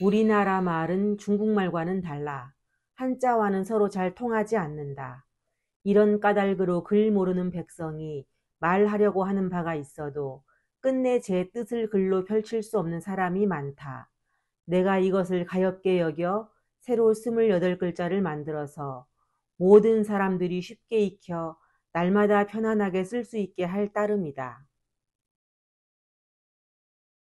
우리나라 말은 중국말과는 달라 한자와는 서로 잘 통하지 않는다. 이런 까닭으로 글 모르는 백성이 말하려고 하는 바가 있어도 끝내 제 뜻을 글로 펼칠 수 없는 사람이 많다. 내가 이것을 가엽게 여겨 새로 스물여덟 글자를 만들어서 모든 사람들이 쉽게 익혀 날마다 편안하게 쓸 수 있게 할 따름이다.